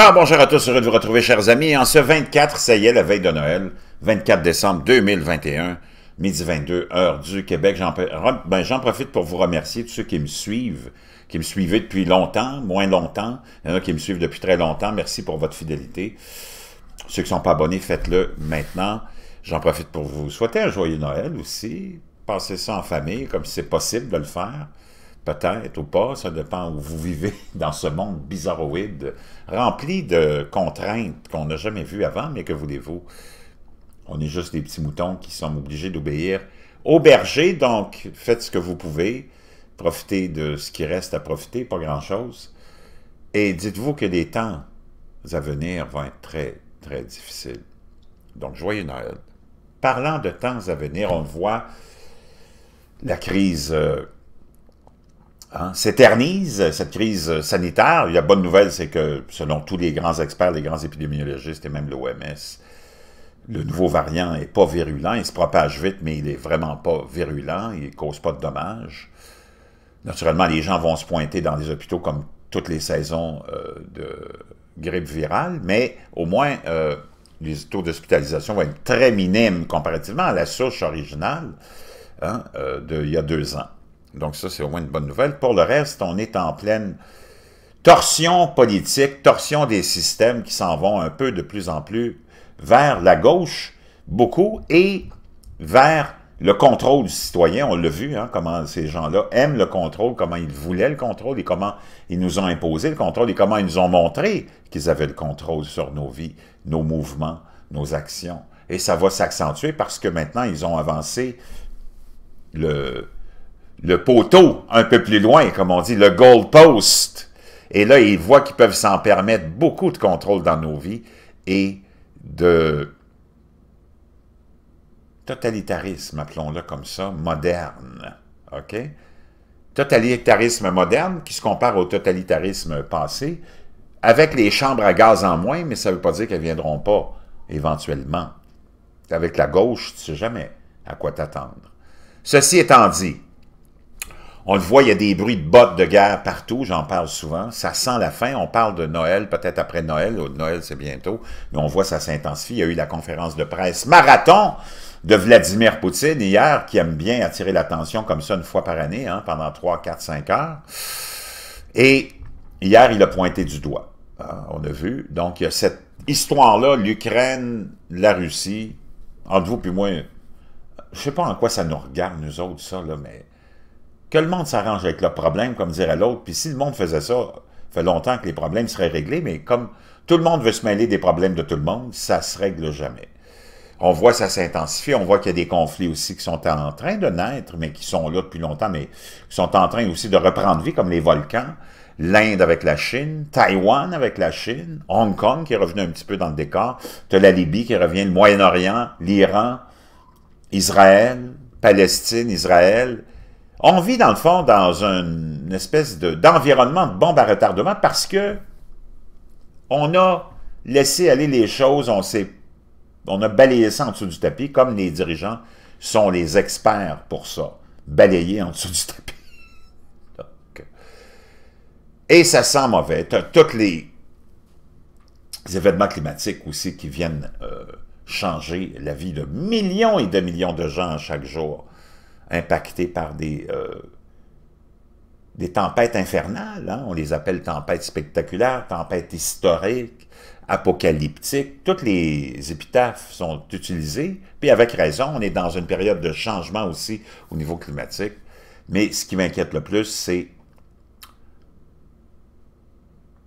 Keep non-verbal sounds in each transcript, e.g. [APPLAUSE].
Alors, bonjour à tous, heureux de vous retrouver, chers amis. En ce 24, ça y est, la veille de Noël, 24 décembre 2021, midi 22, heure du Québec. Ben, j'en profite pour vous remercier tous ceux qui me suivent, qui me suivaient depuis longtemps, moins longtemps. Il y en a qui me suivent depuis très longtemps. Merci pour votre fidélité. Ceux qui ne sont pas abonnés, faites-le maintenant. J'en profite pour vous souhaiter un joyeux Noël aussi. Passez ça en famille, comme c'est possible de le faire peut-être ou pas, ça dépend où vous vivez [LAUGHS] dans ce monde bizarroïde, rempli de contraintes qu'on n'a jamais vues avant, mais que voulez-vous? On est juste des petits moutons qui sont obligés d'obéir au berger. donc faites ce que vous pouvez, profitez de ce qui reste à profiter, pas grand-chose, et dites-vous que les temps à venir vont être très, très difficiles. Donc, joyeux Noël. Parlant de temps à venir, on voit la crise... Euh, Hein, s'éternise, cette crise sanitaire. La bonne nouvelle, c'est que, selon tous les grands experts, les grands épidémiologistes et même l'OMS, le nouveau variant n'est pas virulent, il se propage vite, mais il n'est vraiment pas virulent, il ne cause pas de dommages. Naturellement, les gens vont se pointer dans les hôpitaux comme toutes les saisons euh, de grippe virale, mais au moins, euh, les taux d'hospitalisation vont être très minimes comparativement à la souche originale hein, euh, d'il y a deux ans. Donc ça, c'est au moins une bonne nouvelle. Pour le reste, on est en pleine torsion politique, torsion des systèmes qui s'en vont un peu de plus en plus vers la gauche, beaucoup, et vers le contrôle du citoyen. On l'a vu, hein, comment ces gens-là aiment le contrôle, comment ils voulaient le contrôle, et comment ils nous ont imposé le contrôle, et comment ils nous ont montré qu'ils avaient le contrôle sur nos vies, nos mouvements, nos actions. Et ça va s'accentuer parce que maintenant, ils ont avancé le, le poteau un peu plus loin, comme on dit, le goal post. Et là, ils voient qu'ils peuvent s'en permettre beaucoup de contrôle dans nos vies et de totalitarisme, appelons-le comme ça, moderne. OK? Totalitarisme moderne qui se compare au totalitarisme passé, avec les chambres à gaz en moins, mais ça ne veut pas dire qu'elles ne viendront pas éventuellement. Avec la gauche, tu ne sais jamais à quoi t'attendre. Ceci étant dit, on le voit, il y a des bruits de bottes de guerre partout, j'en parle souvent. Ça sent la fin. On parle de Noël, peut-être après Noël. Noël, c'est bientôt. Mais on voit ça s'intensifie. Il y a eu la conférence de presse marathon de Vladimir Poutine hier, qui aime bien attirer l'attention comme ça une fois par année, hein, pendant 3, 4, 5 heures. Et hier, il a pointé du doigt. Ah, on a vu. Donc, il y a cette histoire-là, l'Ukraine, la Russie, entre vous puis moi, je sais pas en quoi ça nous regarde, nous autres, ça, là, mais que le monde s'arrange avec le problème, comme dirait l'autre. Puis si le monde faisait ça, fait longtemps que les problèmes seraient réglés, mais comme tout le monde veut se mêler des problèmes de tout le monde, ça se règle jamais. On voit ça s'intensifier, on voit qu'il y a des conflits aussi qui sont en train de naître, mais qui sont là depuis longtemps, mais qui sont en train aussi de reprendre vie, comme les volcans, l'Inde avec la Chine, Taïwan avec la Chine, Hong Kong qui est revenu un petit peu dans le décor, de la Libye qui revient, le Moyen-Orient, l'Iran, Israël, Palestine, Israël, on vit dans le fond dans une espèce d'environnement de, bombe à retardement parce que on a laissé aller les choses, on, on a balayé ça en dessous du tapis, comme les dirigeants sont les experts pour ça, balayer en dessous du tapis. [LAUGHS] et ça sent mauvais. tous les, événements climatiques aussi qui viennent euh, changer la vie de millions et de millions de gens chaque jour impactés par des, euh, des tempêtes infernales. Hein. On les appelle tempêtes spectaculaires, tempêtes historiques, apocalyptiques. Toutes les épitaphes sont utilisées, puis avec raison, on est dans une période de changement aussi au niveau climatique. Mais ce qui m'inquiète le plus, c'est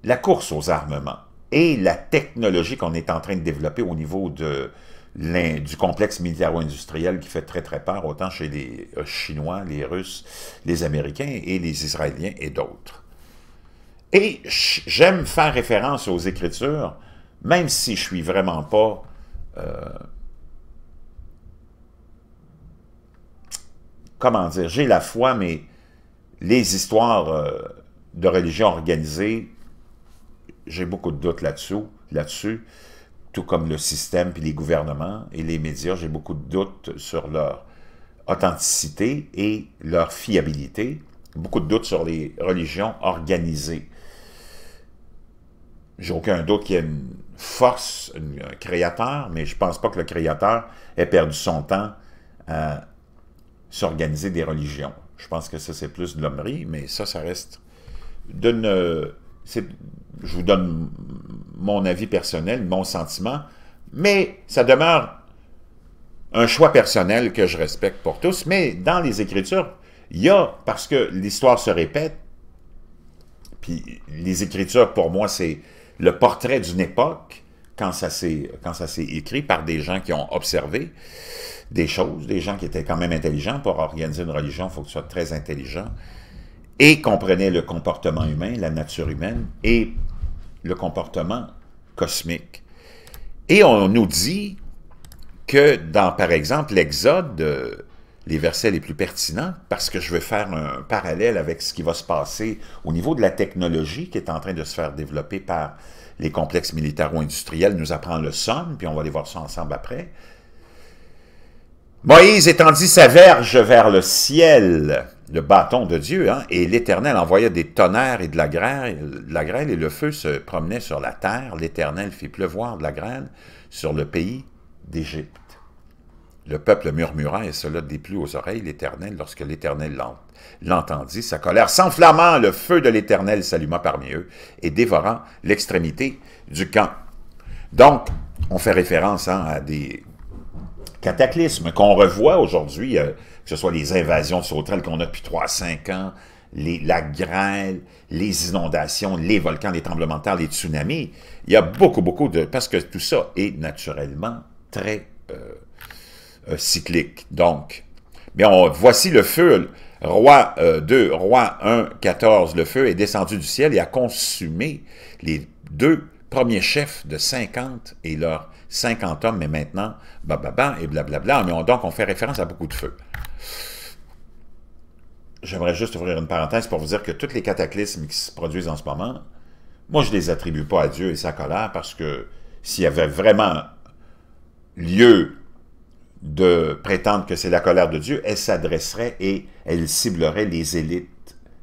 la course aux armements et la technologie qu'on est en train de développer au niveau de, du complexe militaro-industriel qui fait très, très peur, autant chez les euh, Chinois, les Russes, les Américains et les Israéliens et d'autres. Et j'aime faire référence aux Écritures, même si je suis vraiment pas... Euh, comment dire, j'ai la foi, mais les histoires euh, de religion organisées j'ai beaucoup de doutes là-dessus. Là tout comme le système, puis les gouvernements et les médias, j'ai beaucoup de doutes sur leur authenticité et leur fiabilité, beaucoup de doutes sur les religions organisées. J'ai aucun doute qu'il y a une force, un créateur, mais je ne pense pas que le créateur ait perdu son temps à s'organiser des religions. Je pense que ça, c'est plus de l'hommerie, mais ça, ça reste d'une je vous donne mon avis personnel, mon sentiment, mais ça demeure un choix personnel que je respecte pour tous. Mais dans les Écritures, il y a, parce que l'histoire se répète, puis les Écritures, pour moi, c'est le portrait d'une époque, quand ça s'est écrit par des gens qui ont observé des choses, des gens qui étaient quand même intelligents. Pour organiser une religion, il faut que ce soit très intelligent et comprenait le comportement humain, la nature humaine, et le comportement cosmique. Et on nous dit que dans, par exemple, l'Exode, euh, les versets les plus pertinents, parce que je veux faire un parallèle avec ce qui va se passer au niveau de la technologie qui est en train de se faire développer par les complexes militaro-industriels, nous apprend le somme, puis on va aller voir ça ensemble après, Moïse étendit sa verge vers le ciel, le bâton de Dieu, hein, et l'Éternel envoya des tonnerres et de la, grêle, la et le feu se promenait sur la terre. L'Éternel fit pleuvoir de la grêle sur le pays d'Égypte. Le peuple murmura, et cela déplut aux oreilles l'Éternel lorsque l'Éternel l'entendit. Sa colère s'enflammant, le feu de l'Éternel s'alluma parmi eux et dévora l'extrémité du camp. Donc, on fait référence hein, à des cataclysmes qu'on revoit aujourd'hui, euh, que ce soit les invasions de sauterelles qu'on a depuis 3-5 ans, la grêle, les inondations, les volcans, les tremblements de terre, les tsunamis. Il y a beaucoup, beaucoup de... Parce que tout ça est naturellement très euh, euh, cyclique. Donc, mais voici le feu. Roi 2, Roi 1, 14, le feu est descendu du ciel et a consumé les deux premier chef de 50 et leurs 50 hommes, mais maintenant, bababa et blablabla. Bla, bla. Donc, on fait référence à beaucoup de feux. J'aimerais juste ouvrir une parenthèse pour vous dire que tous les cataclysmes qui se produisent en ce moment, moi, je ne les attribue pas à Dieu et sa colère parce que s'il y avait vraiment lieu de prétendre que c'est la colère de Dieu, elle s'adresserait et elle ciblerait les élites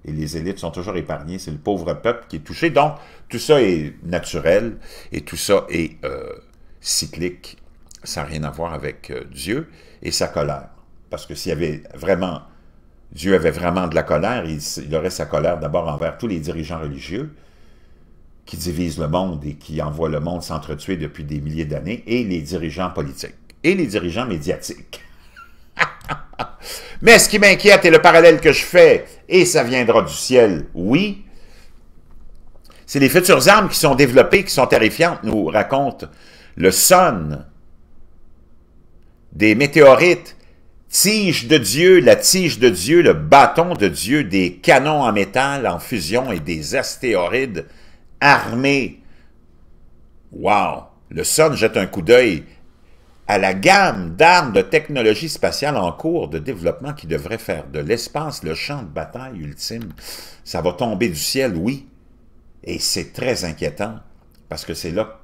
et les élites sont toujours épargnées. C'est le pauvre peuple qui est touché. Donc, tout ça est naturel et tout ça est euh, cyclique. Ça n'a rien à voir avec euh, Dieu et sa colère. Parce que s'il y avait vraiment... Dieu avait vraiment de la colère, il, aurait sa colère d'abord envers tous les dirigeants religieux, qui divisent le monde et qui envoient le monde s'entretuer depuis des milliers d'années, et les dirigeants politiques, et les dirigeants médiatiques. [LAUGHS] Mais ce qui m'inquiète et le parallèle que je fais, et ça viendra du ciel, oui, c'est les futures armes qui sont développées, qui sont terrifiantes, nous raconte le son des météorites, tige de Dieu, la tige de Dieu, le bâton de Dieu, des canons en métal, en fusion et des astéroïdes armés. Wow! Le son jette un coup d'œil à la gamme d'armes de technologie spatiale en cours de développement qui devrait faire de l'espace le champ de bataille ultime. Ça va tomber du ciel, oui, et c'est très inquiétant, parce que c'est là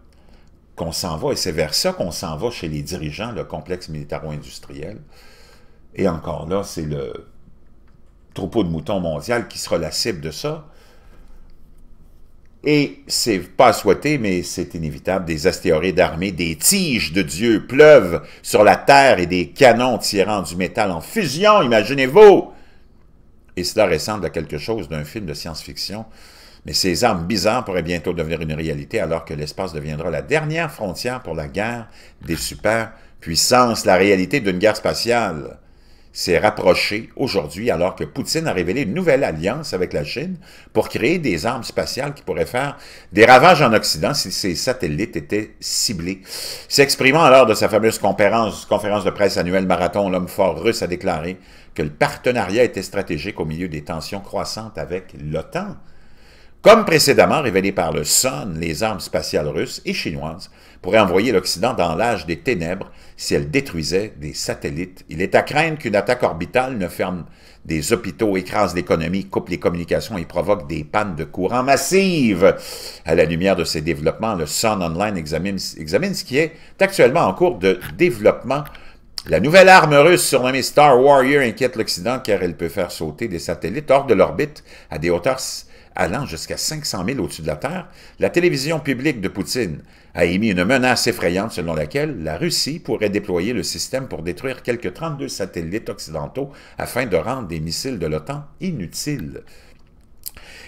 qu'on s'en va, et c'est vers ça qu'on s'en va chez les dirigeants, le complexe militaro-industriel. Et encore là, c'est le troupeau de moutons mondial qui sera la cible de ça. Et c'est pas souhaité, mais c'est inévitable, des astéroïdes armés, des tiges de Dieu pleuvent sur la Terre et des canons tirant du métal en fusion, imaginez-vous! Et cela ressemble à quelque chose d'un film de science-fiction, mais ces armes bizarres pourraient bientôt devenir une réalité alors que l'espace deviendra la dernière frontière pour la guerre des superpuissances, la réalité d'une guerre spatiale s'est rapproché aujourd'hui alors que Poutine a révélé une nouvelle alliance avec la Chine pour créer des armes spatiales qui pourraient faire des ravages en Occident si ces satellites étaient ciblés. S'exprimant alors de sa fameuse conférence, de presse annuelle marathon, l'homme fort russe a déclaré que le partenariat était stratégique au milieu des tensions croissantes avec l'OTAN. Comme précédemment révélé par le Sun, les armes spatiales russes et chinoises pourrait envoyer l'Occident dans l'âge des ténèbres si elle détruisait des satellites. Il est à craindre qu'une attaque orbitale ne ferme des hôpitaux, écrase l'économie, coupe les communications et provoque des pannes de courant massives. À la lumière de ces développements, le Sun Online examine, examine ce qui est actuellement en cours de développement la nouvelle arme russe surnommée Star Warrior inquiète l'Occident car elle peut faire sauter des satellites hors de l'orbite à des hauteurs allant jusqu'à 500 000 au-dessus de la Terre, la télévision publique de Poutine a émis une menace effrayante selon laquelle la Russie pourrait déployer le système pour détruire quelques 32 satellites occidentaux afin de rendre des missiles de l'OTAN inutiles.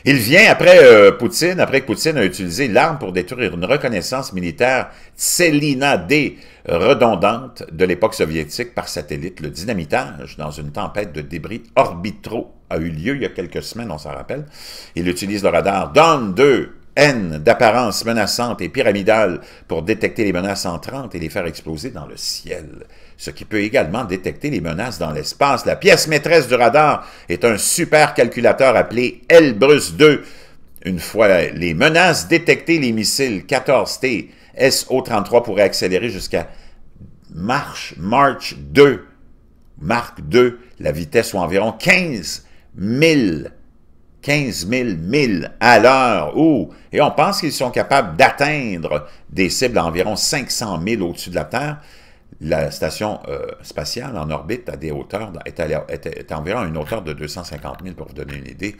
Il vient après euh, Poutine, après que Poutine a utilisé l'arme pour détruire une reconnaissance militaire Tselina D redondante de l'époque soviétique par satellite, le dynamitage dans une tempête de débris orbitaux a eu lieu il y a quelques semaines, on s'en rappelle. Il utilise le radar Dawn 2 N d'apparence menaçante et pyramidale pour détecter les menaces entrantes et les faire exploser dans le ciel, ce qui peut également détecter les menaces dans l'espace. La pièce maîtresse du radar est un supercalculateur appelé Elbrus 2. Une fois les menaces détectées, les missiles 14T SO-33 pourraient accélérer jusqu'à March, March 2, Mark 2, la vitesse ou environ 15 1000, 15 000 1000 à l'heure. et on pense qu'ils sont capables d'atteindre des cibles d'environ environ 500 000 au-dessus de la Terre. La station euh, spatiale en orbite à des hauteurs, est, à, environ une hauteur de 250 000 pour vous donner une idée.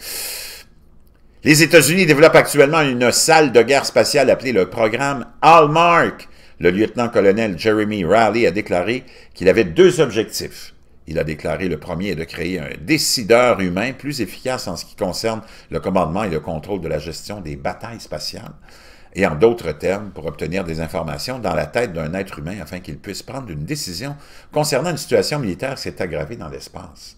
Les États-Unis développent actuellement une salle de guerre spatiale appelée le programme Hallmark. Le lieutenant-colonel Jeremy Riley a déclaré qu'il avait deux objectifs il a déclaré le premier est de créer un décideur humain plus efficace en ce qui concerne le commandement et le contrôle de la gestion des batailles spatiales. Et en d'autres termes, pour obtenir des informations dans la tête d'un être humain afin qu'il puisse prendre une décision concernant une situation militaire qui s'est aggravée dans l'espace.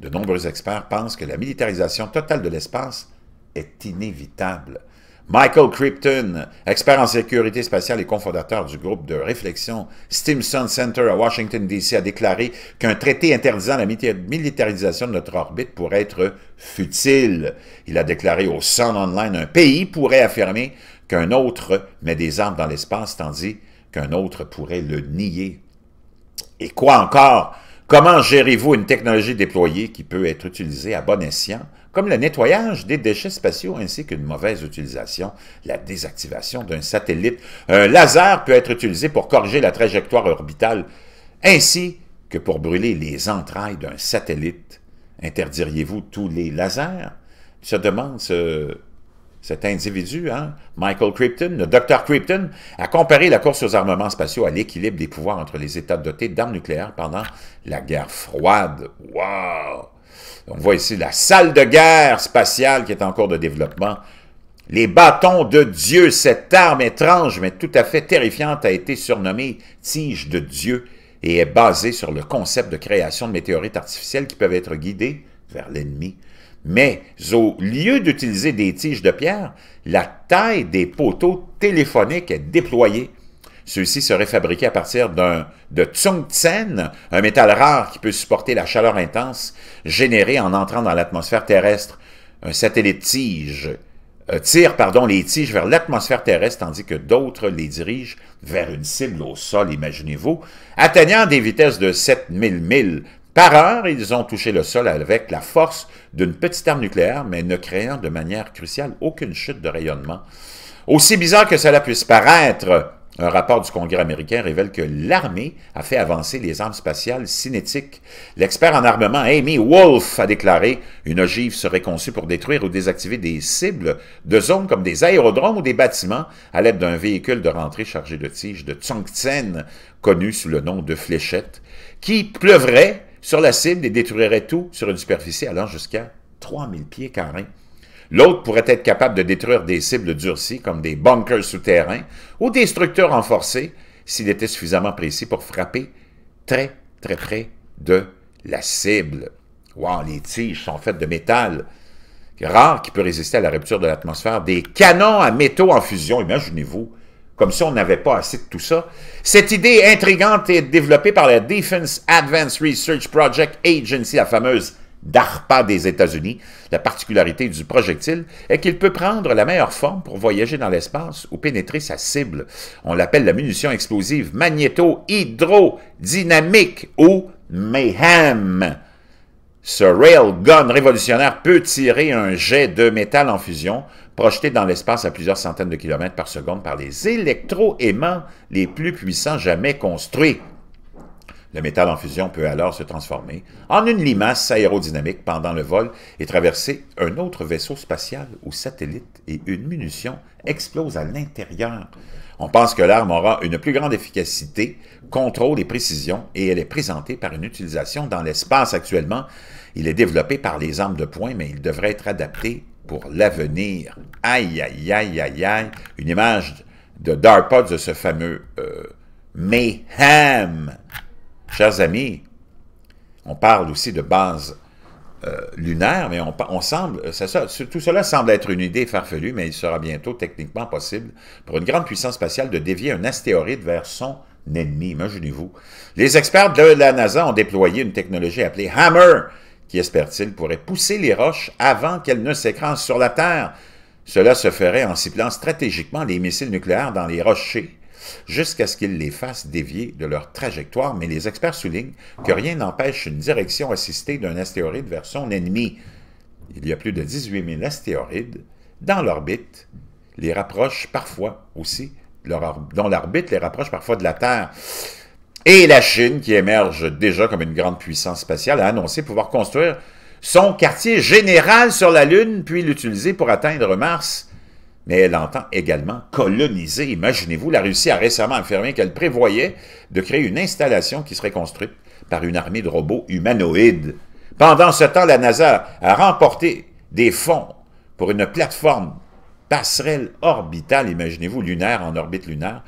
De nombreux experts pensent que la militarisation totale de l'espace est inévitable. Michael Cripton, expert en sécurité spatiale et cofondateur du groupe de réflexion Stimson Center à Washington, D.C., a déclaré qu'un traité interdisant la militarisation de notre orbite pourrait être futile. Il a déclaré au Sun Online un pays pourrait affirmer qu'un autre met des armes dans l'espace, tandis qu'un autre pourrait le nier. Et quoi encore? Comment gérez-vous une technologie déployée qui peut être utilisée à bon escient comme le nettoyage des déchets spatiaux ainsi qu'une mauvaise utilisation, la désactivation d'un satellite. Un laser peut être utilisé pour corriger la trajectoire orbitale ainsi que pour brûler les entrailles d'un satellite. Interdiriez-vous tous les lasers? Se demande ce cet individu, hein? Michael Crichton, le docteur Crichton, a comparé la course aux armements spatiaux à l'équilibre des pouvoirs entre les États dotés d'armes nucléaires pendant la guerre froide. Wow! On voit ici la salle de guerre spatiale qui est en cours de développement. Les bâtons de Dieu, cette arme étrange mais tout à fait terrifiante a été surnommée tige de Dieu et est basée sur le concept de création de météorites artificielles qui peuvent être guidées vers l'ennemi. Mais au lieu d'utiliser des tiges de pierre, la taille des poteaux téléphoniques est déployée ceux-ci seraient fabriqués à partir d'un de tungstène, un métal rare qui peut supporter la chaleur intense générée en entrant dans l'atmosphère terrestre. Un satellite tige euh, tire pardon, les tiges vers l'atmosphère terrestre tandis que d'autres les dirigent vers une cible au sol, imaginez-vous, atteignant des vitesses de 7000 milles par heure, ils ont touché le sol avec la force d'une petite arme nucléaire, mais ne créant de manière cruciale aucune chute de rayonnement. Aussi bizarre que cela puisse paraître, un rapport du Congrès américain révèle que l'armée a fait avancer les armes spatiales cinétiques. L'expert en armement Amy Wolf a déclaré Une ogive serait conçue pour détruire ou désactiver des cibles de zones comme des aérodromes ou des bâtiments à l'aide d'un véhicule de rentrée chargé de tiges de tungstène, connu sous le nom de fléchette, qui pleuvrait sur la cible et détruirait tout sur une superficie allant jusqu'à 3000 pieds carrés. L'autre pourrait être capable de détruire des cibles durcies, comme des bunkers souterrains ou des structures renforcées, s'il était suffisamment précis pour frapper très, très près de la cible. Wow, les tiges sont faites de métal. Rare qui peut résister à la rupture de l'atmosphère. Des canons à métaux en fusion, imaginez-vous. Comme si on n'avait pas assez de tout ça. Cette idée intrigante est développée par la Defense Advanced Research Project Agency, la fameuse DARPA des États-Unis. La particularité du projectile est qu'il peut prendre la meilleure forme pour voyager dans l'espace ou pénétrer sa cible. On l'appelle la munition explosive magnéto-hydrodynamique ou Mayhem. Ce railgun révolutionnaire peut tirer un jet de métal en fusion projeté dans l'espace à plusieurs centaines de kilomètres par seconde par les électroaimants les plus puissants jamais construits. Le métal en fusion peut alors se transformer en une limace aérodynamique pendant le vol et traverser un autre vaisseau spatial ou satellite et une munition explose à l'intérieur. On pense que l'arme aura une plus grande efficacité, contrôle et précision et elle est présentée par une utilisation dans l'espace actuellement. Il est développé par les armes de poing mais il devrait être adapté pour l'avenir. Aïe, aïe, aïe, aïe, aïe. Une image de DARPA de ce fameux euh, Mayhem Chers amis, on parle aussi de base euh, lunaire, mais on, semble, euh, tout cela semble être une idée farfelue, mais il sera bientôt techniquement possible pour une grande puissance spatiale de dévier un astéroïde vers son ennemi. Imaginez-vous. Les experts de la NASA ont déployé une technologie appelée Hammer, qui, espère-t-il, pourrait pousser les roches avant qu'elles ne s'écrasent sur la Terre. Cela se ferait en ciblant stratégiquement les missiles nucléaires dans les rochers jusqu'à ce qu'ils les fassent dévier de leur trajectoire, mais les experts soulignent que rien n'empêche une direction assistée d'un astéroïde vers son ennemi. Il y a plus de 18 000 astéroïdes dans l'orbite, les rapproche parfois aussi, dont l'orbite les rapproche parfois de la Terre. Et la Chine, qui émerge déjà comme une grande puissance spatiale, a annoncé pouvoir construire son quartier général sur la Lune, puis l'utiliser pour atteindre Mars mais elle entend également coloniser. Imaginez-vous, la Russie a récemment affirmé qu'elle prévoyait de créer une installation qui serait construite par une armée de robots humanoïdes. Pendant ce temps, la NASA a remporté des fonds pour une plateforme passerelle orbitale, imaginez-vous, lunaire en orbite lunaire,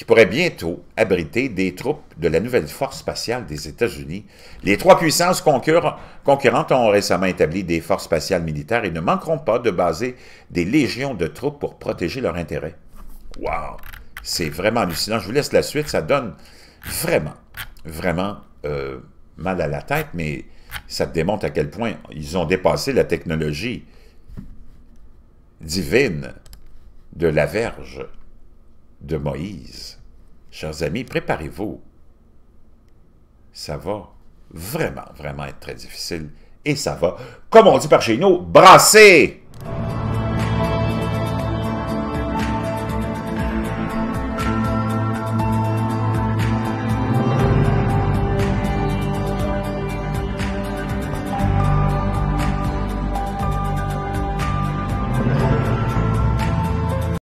qui pourrait bientôt abriter des troupes de la nouvelle force spatiale des États-Unis. Les trois puissances concurrentes ont récemment établi des forces spatiales militaires et ne manqueront pas de baser des légions de troupes pour protéger leurs intérêts. Wow! C'est vraiment hallucinant. Je vous laisse la suite. Ça donne vraiment, vraiment euh, mal à la tête, mais ça démontre à quel point ils ont dépassé la technologie divine de la verge de Moïse. Chers amis, préparez-vous. Ça va vraiment, vraiment être très difficile. Et ça va, comme on dit par chez nous, brasser!